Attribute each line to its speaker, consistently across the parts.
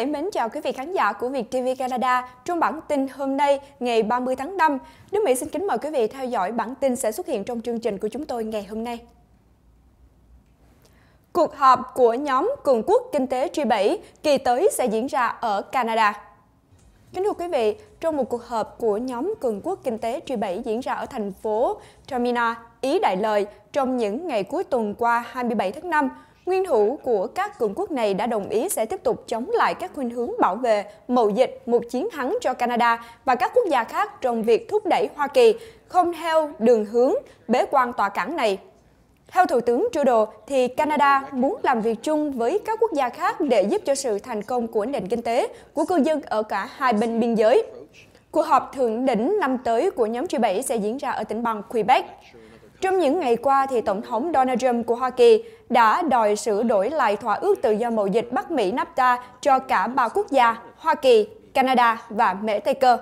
Speaker 1: vị mến chào quý vị khán giả của Việt TV Canada. Trong bản tin hôm nay, ngày 30 tháng 5, Đức Mỹ xin kính mời quý vị theo dõi bản tin sẽ xuất hiện trong chương trình của chúng tôi ngày hôm nay. Cuộc họp của nhóm Cường quốc Kinh tế G7 kỳ tới sẽ diễn ra ở Canada. Kính thưa quý vị, trong một cuộc họp của nhóm Cường quốc Kinh tế G7 diễn ra ở thành phố Termina, Ý Đại Lợi trong những ngày cuối tuần qua 27 tháng 5, Nguyên thủ của các cường quốc này đã đồng ý sẽ tiếp tục chống lại các khuynh hướng bảo vệ mậu dịch một chiến thắng cho Canada và các quốc gia khác trong việc thúc đẩy Hoa Kỳ không theo đường hướng bế quan tòa cảng này theo Thủ tướng Trudeau, thì Canada muốn làm việc chung với các quốc gia khác để giúp cho sự thành công của nền kinh tế của cư dân ở cả hai bên biên giới. Cuộc họp thượng đỉnh năm tới của nhóm G7 sẽ diễn ra ở tỉnh bang Quebec. Trong những ngày qua, thì Tổng thống Donald Trump của Hoa Kỳ đã đòi sửa đổi lại thỏa ước tự do mậu dịch Bắc Mỹ NAFTA cho cả ba quốc gia Hoa Kỳ, Canada và Mễ Tây Cơ.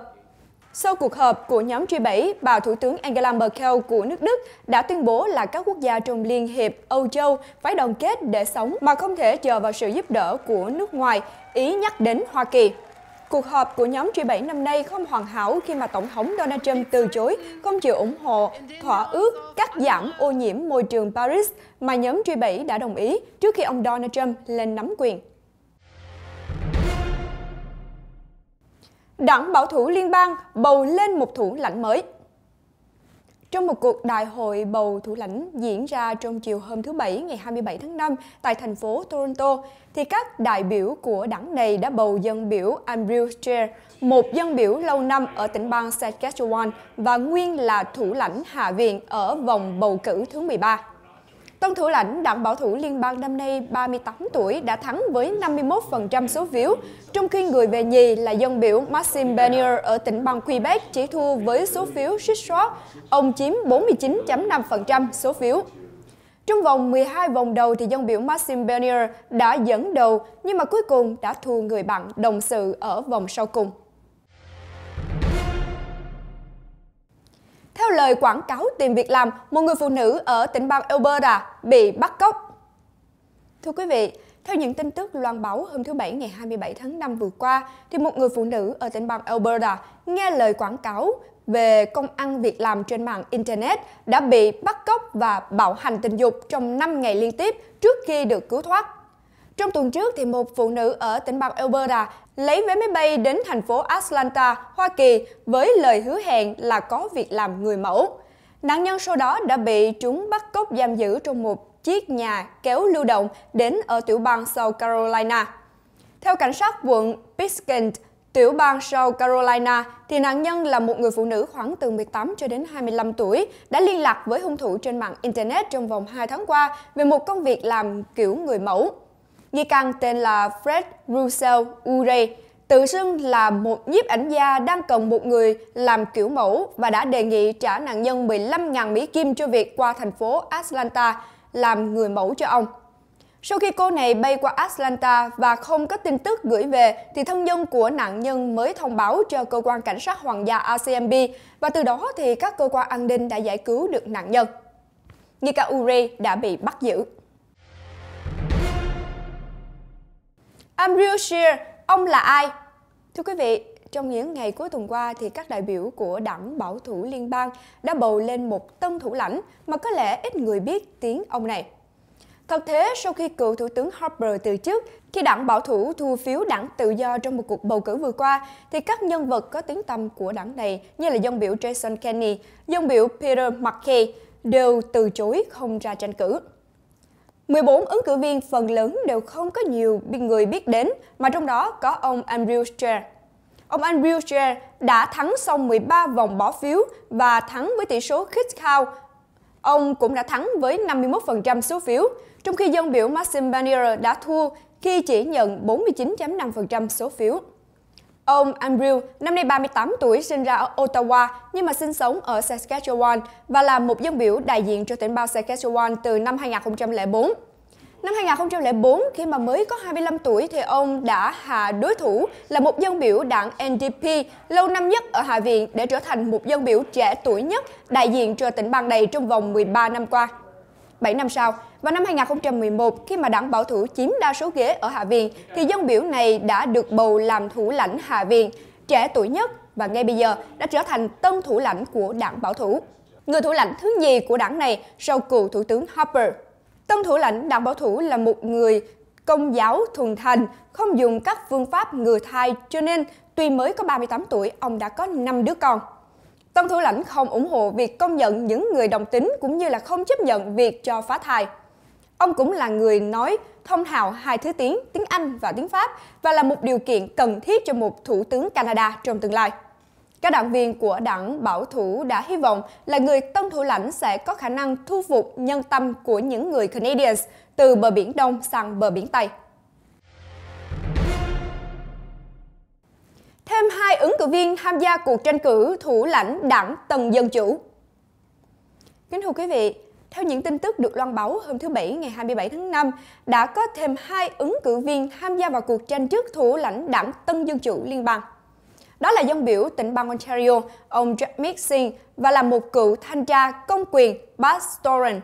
Speaker 1: Sau cuộc họp của nhóm G7, bà Thủ tướng Angela Merkel của nước Đức đã tuyên bố là các quốc gia trong Liên hiệp Âu Châu phải đoàn kết để sống mà không thể chờ vào sự giúp đỡ của nước ngoài, ý nhắc đến Hoa Kỳ. Cuộc họp của nhóm G7 năm nay không hoàn hảo khi mà Tổng thống Donald Trump từ chối không chịu ủng hộ thỏa ước cắt giảm ô nhiễm môi trường Paris mà nhóm G7 đã đồng ý trước khi ông Donald Trump lên nắm quyền. Đảng Bảo thủ Liên bang bầu lên một thủ lãnh mới. Trong một cuộc đại hội bầu thủ lãnh diễn ra trong chiều hôm thứ Bảy ngày 27 tháng 5 tại thành phố Toronto, thì các đại biểu của đảng này đã bầu dân biểu Andrew Scheer, một dân biểu lâu năm ở tỉnh bang Saskatchewan và nguyên là thủ lãnh Hạ viện ở vòng bầu cử thứ 13. Tân thủ lãnh đảng bảo thủ liên bang năm nay 38 tuổi đã thắng với 51% số phiếu, trong khi người về nhì là dân biểu Maxime Bernier ở tỉnh bang Quebec chỉ thua với số phiếu suýt soát, ông chiếm 49.5% số phiếu. Trong vòng 12 vòng đầu thì dân biểu Maxime Bernier đã dẫn đầu nhưng mà cuối cùng đã thua người bạn đồng sự ở vòng sau cùng. Theo lời quảng cáo tìm việc làm, một người phụ nữ ở tỉnh bang Alberta bị bắt cóc. Thưa quý vị, theo những tin tức loan báo hôm thứ Bảy ngày 27 tháng 5 vừa qua, thì một người phụ nữ ở tỉnh bang Alberta nghe lời quảng cáo về công ăn việc làm trên mạng Internet đã bị bắt cóc và bạo hành tình dục trong 5 ngày liên tiếp trước khi được cứu thoát. Trong tuần trước, thì một phụ nữ ở tỉnh bang Alberta à, lấy vé máy bay đến thành phố Atlanta, Hoa Kỳ với lời hứa hẹn là có việc làm người mẫu. Nạn nhân sau đó đã bị chúng bắt cóc giam giữ trong một chiếc nhà kéo lưu động đến ở tiểu bang South Carolina. Theo cảnh sát quận Piskent, tiểu bang South Carolina, thì nạn nhân là một người phụ nữ khoảng từ 18 cho đến 25 tuổi, đã liên lạc với hung thủ trên mạng Internet trong vòng 2 tháng qua về một công việc làm kiểu người mẫu. Nghi can tên là Fred Russell Ure, tự xưng là một nhiếp ảnh gia đang cần một người làm kiểu mẫu và đã đề nghị trả nạn nhân 15.000 Mỹ Kim cho việc qua thành phố Atlanta làm người mẫu cho ông. Sau khi cô này bay qua Atlanta và không có tin tức gửi về, thì thân nhân của nạn nhân mới thông báo cho cơ quan cảnh sát hoàng gia ACMB và từ đó thì các cơ quan an ninh đã giải cứu được nạn nhân. Nghi Nika Ure đã bị bắt giữ. Andrew Scheer, ông là ai? Thưa quý vị, trong những ngày cuối tuần qua thì các đại biểu của đảng bảo thủ liên bang đã bầu lên một tân thủ lãnh mà có lẽ ít người biết tiếng ông này. Thật thế, sau khi cựu Thủ tướng Harper từ chức, khi đảng bảo thủ thu phiếu đảng tự do trong một cuộc bầu cử vừa qua, thì các nhân vật có tiếng tăm của đảng này như là dân biểu Jason Kenney, dân biểu Peter McKay đều từ chối không ra tranh cử. 14 ứng cử viên phần lớn đều không có nhiều người biết đến, mà trong đó có ông Andrew Scheer. Ông Andrew Scheer đã thắng xong 13 vòng bỏ phiếu và thắng với tỷ số khích khao. Ông cũng đã thắng với 51% số phiếu, trong khi dân biểu Maxim Bernier đã thua khi chỉ nhận 49.5% số phiếu. Ông Andrew, năm nay 38 tuổi, sinh ra ở Ottawa nhưng mà sinh sống ở Saskatchewan và là một dân biểu đại diện cho tỉnh bang Saskatchewan từ năm 2004. Năm 2004, khi mà mới có 25 tuổi thì ông đã hạ đối thủ là một dân biểu đảng NDP lâu năm nhất ở Hạ viện để trở thành một dân biểu trẻ tuổi nhất đại diện cho tỉnh bang này trong vòng 13 năm qua. 7 năm sau, vào năm 2011, khi mà đảng bảo thủ chiếm đa số ghế ở Hạ Viện, thì dân biểu này đã được bầu làm thủ lãnh Hạ Viện, trẻ tuổi nhất và ngay bây giờ đã trở thành tân thủ lãnh của đảng bảo thủ. Người thủ lãnh thứ nhì của đảng này sau cựu Thủ tướng Harper. Tân thủ lãnh đảng bảo thủ là một người công giáo thuần thành, không dùng các phương pháp ngừa thai, cho nên tuy mới có 38 tuổi, ông đã có 5 đứa con. Tân Thủ Lãnh không ủng hộ việc công nhận những người đồng tính cũng như là không chấp nhận việc cho phá thai. Ông cũng là người nói thông thạo hai thứ tiếng, tiếng Anh và tiếng Pháp và là một điều kiện cần thiết cho một thủ tướng Canada trong tương lai. Các đảng viên của đảng Bảo thủ đã hy vọng là người tân thủ lãnh sẽ có khả năng thu phục nhân tâm của những người Canadians từ bờ biển Đông sang bờ biển Tây. thêm hai ứng cử viên tham gia cuộc tranh cử thủ lãnh đảng Tân Dân Chủ. Kính thưa quý vị, theo những tin tức được loan báo hôm thứ Bảy ngày 27 tháng 5, đã có thêm hai ứng cử viên tham gia vào cuộc tranh chức thủ lãnh đảng Tân Dân Chủ Liên bang. Đó là dân biểu tỉnh bang Ontario, ông Jack Mixing và là một cựu thanh tra công quyền Bas Storen.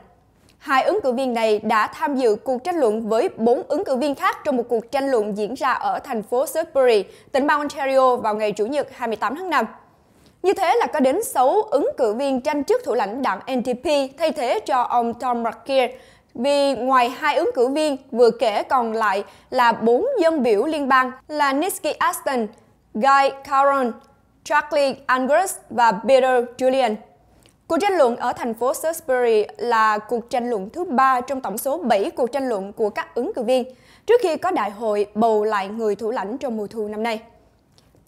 Speaker 1: Hai ứng cử viên này đã tham dự cuộc tranh luận với bốn ứng cử viên khác trong một cuộc tranh luận diễn ra ở thành phố Sudbury, tỉnh bang Ontario vào ngày Chủ nhật 28 tháng 5. Như thế là có đến 6 ứng cử viên tranh chức thủ lãnh đảng NDP thay thế cho ông Tom McKeer, vì ngoài hai ứng cử viên vừa kể còn lại là bốn dân biểu liên bang là Nicky Aston, Guy Caron, Charlie Angus và Peter Julian. Cuộc tranh luận ở thành phố Salisbury là cuộc tranh luận thứ ba trong tổng số 7 cuộc tranh luận của các ứng cử viên trước khi có đại hội bầu lại người thủ lãnh trong mùa thu năm nay.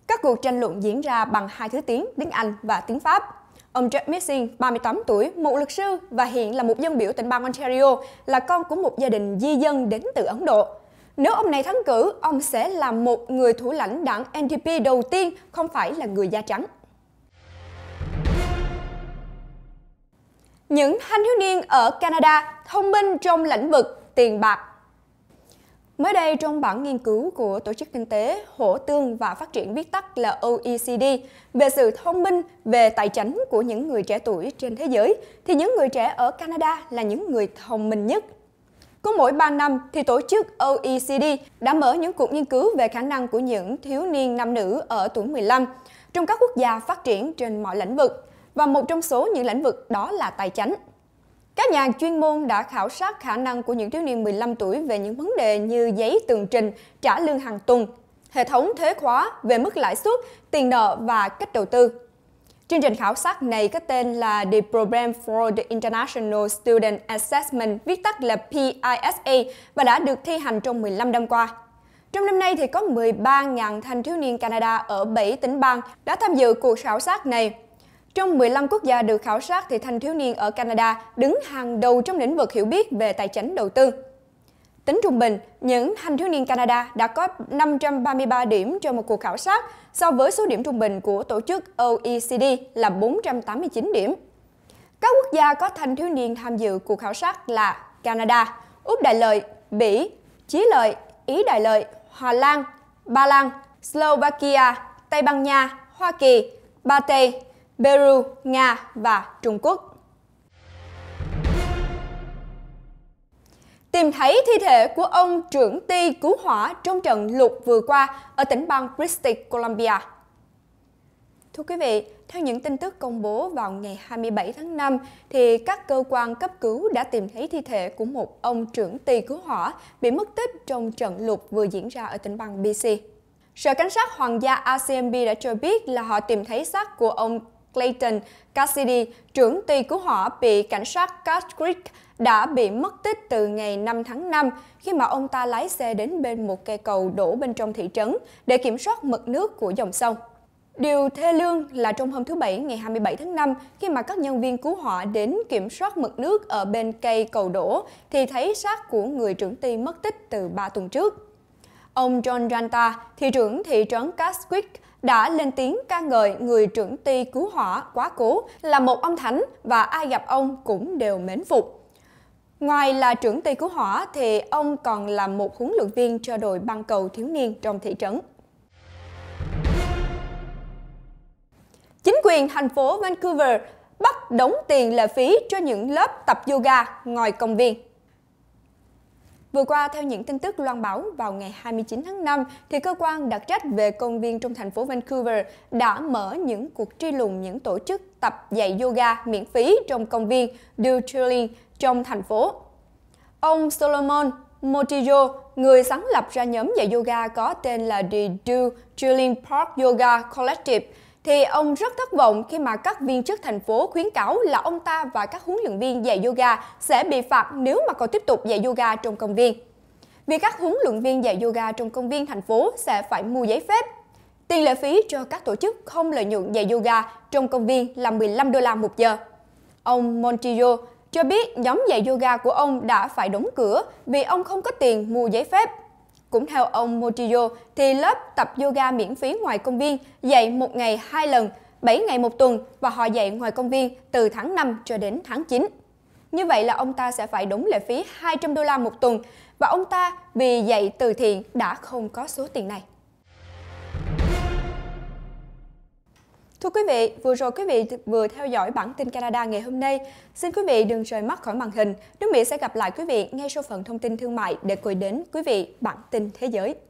Speaker 1: Các cuộc tranh luận diễn ra bằng hai thứ tiếng, tiếng Anh và tiếng Pháp. Ông Jack Messing, 38 tuổi, một luật sư và hiện là một dân biểu tỉnh bang Ontario, là con của một gia đình di dân đến từ Ấn Độ. Nếu ông này thắng cử, ông sẽ là một người thủ lãnh đảng NDP đầu tiên, không phải là người da trắng. những thanh thiếu niên ở Canada thông minh trong lĩnh vực tiền bạc. Mới đây, trong bản nghiên cứu của Tổ chức Kinh tế, Hỗ tương và Phát triển viết tắt là OECD về sự thông minh về tài chính của những người trẻ tuổi trên thế giới, thì những người trẻ ở Canada là những người thông minh nhất. Cứ mỗi 3 năm thì tổ chức OECD đã mở những cuộc nghiên cứu về khả năng của những thiếu niên nam nữ ở tuổi 15 trong các quốc gia phát triển trên mọi lĩnh vực và một trong số những lĩnh vực đó là tài chính. Các nhà chuyên môn đã khảo sát khả năng của những thiếu niên 15 tuổi về những vấn đề như giấy tường trình, trả lương hàng tuần, hệ thống thuế khóa về mức lãi suất, tiền nợ và cách đầu tư. Chương trình khảo sát này có tên là The Program for the International Student Assessment, viết tắt là PISA, và đã được thi hành trong 15 năm qua. Trong năm nay thì có 13.000 thanh thiếu niên Canada ở 7 tỉnh bang đã tham dự cuộc khảo sát này trong 15 quốc gia được khảo sát thì thanh thiếu niên ở Canada đứng hàng đầu trong lĩnh vực hiểu biết về tài chính đầu tư. Tính trung bình, những thanh thiếu niên Canada đã có 533 điểm trong một cuộc khảo sát so với số điểm trung bình của tổ chức OECD là 489 điểm. Các quốc gia có thanh thiếu niên tham dự cuộc khảo sát là Canada, Úc Đại Lợi, Bỉ, Chí Lợi, Ý Đại Lợi, Hà Lan, Ba Lan, Slovakia, Tây Ban Nha, Hoa Kỳ, Ba Tây, Peru, Nga và Trung Quốc. Tìm thấy thi thể của ông trưởng ty cứu hỏa trong trận lụt vừa qua ở tỉnh bang British Columbia. Thưa quý vị, theo những tin tức công bố vào ngày 27 tháng 5, thì các cơ quan cấp cứu đã tìm thấy thi thể của một ông trưởng ty cứu hỏa bị mất tích trong trận lụt vừa diễn ra ở tỉnh bang BC. Sở Cảnh sát Hoàng gia RCMP đã cho biết là họ tìm thấy xác của ông Clayton Cassidy, trưởng ty cứu hỏa bị cảnh sát Cash Creek đã bị mất tích từ ngày 5 tháng 5 khi mà ông ta lái xe đến bên một cây cầu đổ bên trong thị trấn để kiểm soát mực nước của dòng sông. Điều thê lương là trong hôm thứ Bảy ngày 27 tháng 5, khi mà các nhân viên cứu hỏa đến kiểm soát mực nước ở bên cây cầu đổ, thì thấy xác của người trưởng ty mất tích từ 3 tuần trước. Ông John Ranta, thị trưởng thị trấn Casquick, đã lên tiếng ca ngợi người trưởng ty cứu hỏa quá cố là một ông thánh và ai gặp ông cũng đều mến phục. Ngoài là trưởng ty cứu hỏa thì ông còn là một huấn luyện viên cho đội băng cầu thiếu niên trong thị trấn. Chính quyền thành phố Vancouver bắt đóng tiền lệ phí cho những lớp tập yoga ngoài công viên. Vừa qua, theo những tin tức loan báo vào ngày 29 tháng 5, thì cơ quan đặc trách về công viên trong thành phố Vancouver đã mở những cuộc truy lùng những tổ chức tập dạy yoga miễn phí trong công viên Dutrilling trong thành phố. Ông Solomon Motijo, người sáng lập ra nhóm dạy yoga có tên là The Dutrilling Park Yoga Collective, thì ông rất thất vọng khi mà các viên chức thành phố khuyến cáo là ông ta và các huấn luyện viên dạy yoga sẽ bị phạt nếu mà còn tiếp tục dạy yoga trong công viên. Vì các huấn luyện viên dạy yoga trong công viên thành phố sẽ phải mua giấy phép. Tiền lệ phí cho các tổ chức không lợi nhuận dạy yoga trong công viên là 15 đô la một giờ. Ông Montrio cho biết nhóm dạy yoga của ông đã phải đóng cửa vì ông không có tiền mua giấy phép. Cũng theo ông Motillo thì lớp tập yoga miễn phí ngoài công viên dạy một ngày hai lần, 7 ngày một tuần và họ dạy ngoài công viên từ tháng 5 cho đến tháng 9. Như vậy là ông ta sẽ phải đóng lệ phí 200 đô la một tuần và ông ta vì dạy từ thiện đã không có số tiền này. Thưa quý vị, vừa rồi quý vị vừa theo dõi bản tin Canada ngày hôm nay. Xin quý vị đừng rời mắt khỏi màn hình. Nước Mỹ sẽ gặp lại quý vị ngay sau phần thông tin thương mại để gửi đến quý vị bản tin thế giới.